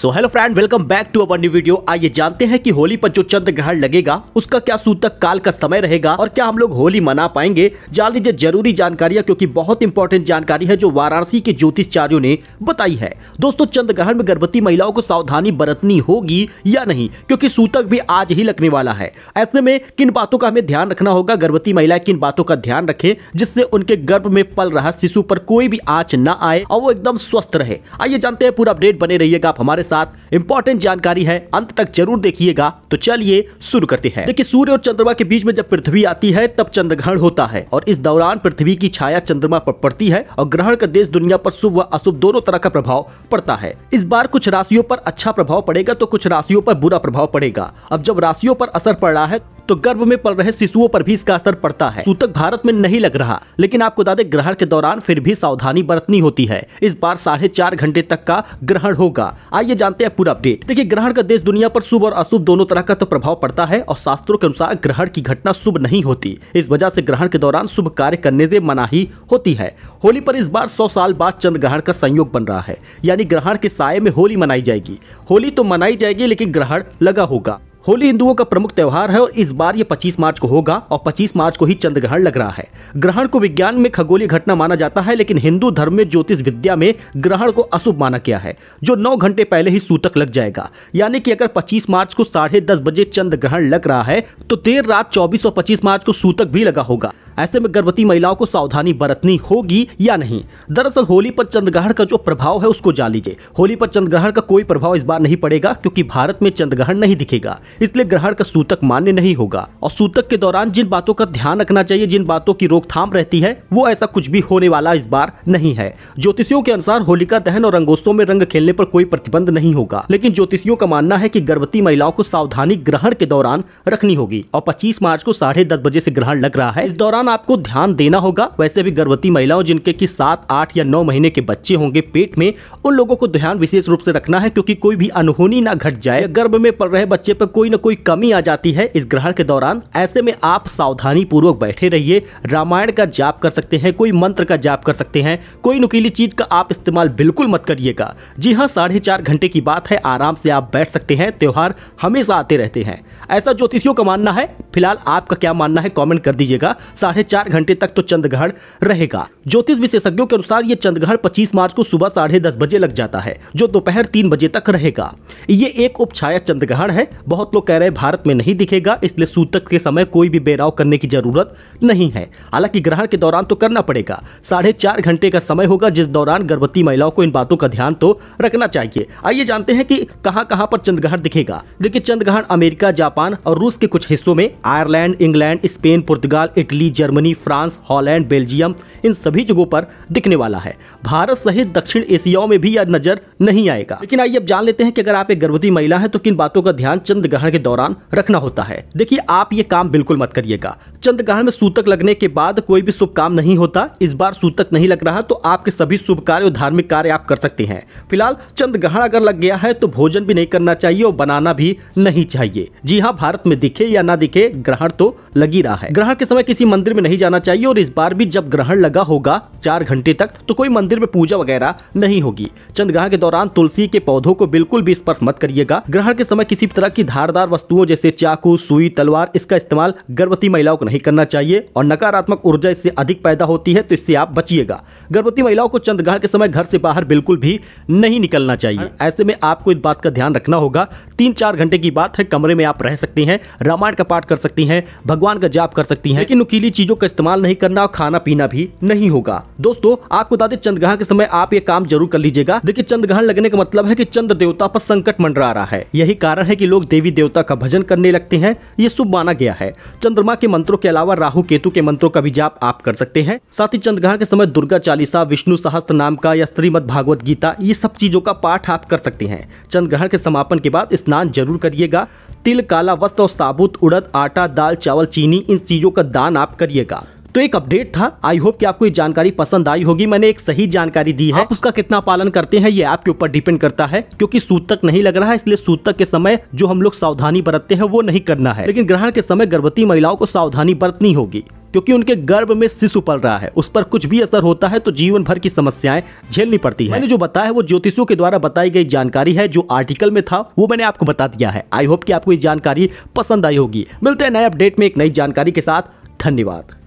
so hello friend welcome back to our new video आइए जानते हैं कि होली पर जो चंद्र ग्रहण लगेगा उसका क्या सूतक काल का समय रहेगा और क्या हम लोग होली मना पाएंगे जान लीजिए जरूरी जानकारियां क्योंकि बहुत इंपॉर्टेंट जानकारी है जो वाराणसी के ज्योतिषचार्यों ने बताई है दोस्तों चंद्र ग्रहण में गर्भवती महिलाओं को सावधानी बरतनी होगी या नहीं क्योंकि सूतक भी आज ही लगने वाला है ऐसे में किन बातों का हमें ध्यान रखना होगा गर्भवती महिलाएं किन बातों का ध्यान रखे जिससे उनके गर्भ में पल रहा शिशु पर कोई भी आँच न आए और वो एकदम स्वस्थ रहे आइए जानते हैं पूरा अपडेट बने रहिएगा आप हमारे साथ इंपॉर्टेंट जानकारी है अंत तक जरूर देखिएगा तो चलिए शुरू करते हैं देखिए सूर्य और चंद्रमा के बीच में जब पृथ्वी आती है तब चंद्र ग्रहण होता है और इस दौरान पृथ्वी की छाया चंद्रमा पर पड़ती है और ग्रहण का देश दुनिया पर शुभ व अशुभ दोनों तरह का प्रभाव पड़ता है इस बार कुछ राशियों पर अच्छा प्रभाव पड़ेगा तो कुछ राशियों पर बुरा प्रभाव पड़ेगा अब जब राशियों पर असर पड़ रहा है तो गर्भ में पल रहे शिशुओं पर भी इसका असर पड़ता है सूतक भारत में नहीं लग रहा लेकिन आपको दादे ग्रहण के दौरान फिर भी सावधानी बरतनी होती है इस बार साढ़े चार घंटे तक का ग्रहण होगा आइए जानते हैं पूरा अपडेट देखिए ग्रहण का देश दुनिया पर शुभ और अशुभ दोनों तरह का तो प्रभाव पड़ता है और शास्त्रों के अनुसार ग्रहण की घटना शुभ नहीं होती इस वजह से ग्रहण के दौरान शुभ कार्य करने से मनाही होती है होली पर इस बार सौ साल बाद चंद्र ग्रहण का संयोग बन रहा है यानी ग्रहण के साय में होली मनाई जाएगी होली तो मनाई जाएगी लेकिन ग्रहण लगा होगा होली हिंदुओं का प्रमुख त्यौहार है और इस बार ये 25 मार्च को होगा और 25 मार्च को ही चंद्र ग्रहण लग रहा है ग्रहण को विज्ञान में खगोलीय घटना माना जाता है लेकिन हिंदू धर्म में ज्योतिष विद्या में ग्रहण को अशुभ माना गया है जो नौ घंटे पहले ही सूतक लग जाएगा यानी कि अगर पच्चीस मार्च को साढ़े बजे चंद्र ग्रहण लग रहा है तो देर रात चौबीस और पच्चीस मार्च को सूतक भी लगा होगा ऐसे में गर्भवती महिलाओं को सावधानी बरतनी होगी या नहीं दरअसल होली पर चंद्रग्रहण का जो प्रभाव है उसको जान लीजिए होली पर चंद्रग्रहण का कोई प्रभाव इस बार नहीं पड़ेगा क्योंकि भारत में चंद्रग्रहण नहीं दिखेगा इसलिए ग्रहण का सूतक मान्य नहीं होगा और सूतक के दौरान जिन बातों का ध्यान रखना चाहिए जिन बातों की रोकथाम रहती है वो ऐसा कुछ भी होने वाला इस बार नहीं है ज्योतिषियों के अनुसार होलिका दहन और रंगोत्सव में रंग खेलने पर कोई प्रतिबंध नहीं होगा लेकिन ज्योतिषियों का मानना है कि गर्भवती महिलाओं को सावधानी ग्रहण के दौरान रखनी होगी और 25 मार्च को साढ़े दस बजे से ग्रहण लग रहा है इस दौरान दौरान आपको ध्यान देना होगा वैसे भी गर्भवती महिलाओं जिनके की सात आठ या नौ महीने के बच्चे होंगे पेट में उन लोगों को ध्यान विशेष रूप से रखना है क्योंकि कोई भी अनहोनी ना घट जाए गर्भ में पड़ रहे बच्चे पर कोई ना कोई कमी आ जाती है इस ग्रहण के दौरान ऐसे में आप सावधानी पूर्वक बैठे रहिए रामायण का जाप कर सकते हैं कोई मंत्र का जाप कर सकते हैं कोई नुकीली चीज का आप इस्तेमाल बिल्कुल मत करिएगा जी हाँ साढ़े घंटे की बात है आराम से आप बैठ सकते हैं त्योहार हमेशा आते रहते हैं ऐसा ज्योतिषियों का मानना है फिलहाल आपका क्या मानना है कॉमेंट कर दीजिएगा साढ़े चार घंटे तक तो चंद्रग्रहण रहेगा ज्योतिष विशेषज्ञों के अनुसार ये चंद्रग्रहण पच्चीस मार्च को सुबह साढ़े दस बजे लग जाता है जो दोपहर तीन बजे तक रहेगा ये एक उपछाया चंद्रग्रहण है बहुत लोग कह रहे हैं भारत में नहीं दिखेगा इसलिए सूतक के समय कोई भी बेराव करने की जरूरत नहीं है हालांकि ग्रहण के दौरान तो करना पड़ेगा साढ़े चार घंटे का समय होगा जिस दौरान गर्भवती महिलाओं को इन बातों का ध्यान तो रखना चाहिए आइए जानते हैं कि कहां कहां पर चंद्रग्रहण दिखेगा देखिए चंद्रग्रहण अमेरिका जापान और रूस के कुछ हिस्सों में आयरलैंड इंग्लैंड स्पेन पुर्तगाल Italy Germany France Holland Belgium इन सभी जगहों पर दिखने वाला है भारत सहित दक्षिण एशियाओं में भी यह नजर नहीं आएगा लेकिन आइए अब जान लेते हैं कि अगर आप एक गर्भवती महिला है तो किन बातों का ध्यान चंद्र ग्रहण के दौरान रखना होता है देखिए आप ये काम बिल्कुल मत करिएगा चंद्र ग्रहण में सूतक लगने के बाद कोई भी शुभ काम नहीं होता इस बार सूतक नहीं लग रहा तो आपके सभी शुभ कार्य और धार्मिक कार्य आप कर सकते हैं फिलहाल चंद्र ग्रहण अगर लग गया है तो भोजन भी नहीं करना चाहिए और बनाना भी नहीं चाहिए जी हाँ भारत में दिखे या ना दिखे ग्रहण तो लगी रहा है ग्रहण के समय किसी मंदिर में नहीं जाना चाहिए और इस बार भी जब ग्रहण लगा होगा चार घंटे तक तो कोई मंदिर में पूजा वगैरह नहीं होगी चंद चंद्रग्रहण के दौरान तुलसी के पौधों को बिल्कुल भी स्पर्श मत करिएगा ग्रहण के समय किसी तरह की धारदार वस्तुओं जैसे चाकू सुई तलवार इसका इस्तेमाल गर्भवती महिलाओं को नहीं करना चाहिए और नकारात्मक ऊर्जा इससे अधिक पैदा होती है तो इससे आप बचिएगा गर्भवती महिलाओं को चंद ग्रहण के समय घर से बाहर बिल्कुल भी नहीं निकलना चाहिए ऐसे में आपको इस बात का ध्यान रखना होगा तीन चार घंटे की बात है कमरे में आप रह सकते हैं रामायण का पाठ कर कर सकती हैं भगवान का जाप कर सकती हैं लेकिन नुकीली चीजों का इस्तेमाल नहीं करना और खाना पीना भी नहीं होगा दोस्तों आपको चंद्र ग्रहण के समय आप ये काम जरूर कर लीजिएगा देखिए ग्रहण लगने का मतलब है की चंद्र देवता पर संकट मंडरा रहा है यही कारण है की लोग देवी देवता का भजन करने लगते हैं ये शुभ माना गया है चंद्रमा के मंत्रों के अलावा राहु केतु के मंत्रों का भी जाप आप कर सकते हैं साथ ही ग्रहण के समय दुर्गा चालीसा विष्णु सहस्त्र नाम का या श्रीमद भागवत गीता ये सब चीजों का पाठ आप कर सकते हैं ग्रहण के समापन के बाद स्नान जरूर करिएगा तिल काला वस्त्र और साबुत उड़द आटा दाल चावल चीनी इन चीज़ों का दान आप करिएगा तो एक अपडेट था आई होप कि आपको ये जानकारी पसंद आई होगी मैंने एक सही जानकारी दी है आप उसका कितना पालन करते हैं ये आपके ऊपर डिपेंड करता है क्योंकि सूतक नहीं लग रहा है इसलिए सूतक के समय जो हम लोग सावधानी बरतते हैं वो नहीं करना है लेकिन ग्रहण के समय गर्भवती महिलाओं को सावधानी बरतनी होगी क्योंकि उनके गर्भ में शिशु पल रहा है उस पर कुछ भी असर होता है तो जीवन भर की समस्याएं झेलनी पड़ती है मैंने जो बताया वो ज्योतिषियों के द्वारा बताई गई जानकारी है जो आर्टिकल में था वो मैंने आपको बता दिया है आई होप की आपको ये जानकारी पसंद आई होगी मिलते हैं नए अपडेट में एक नई जानकारी के साथ धन्यवाद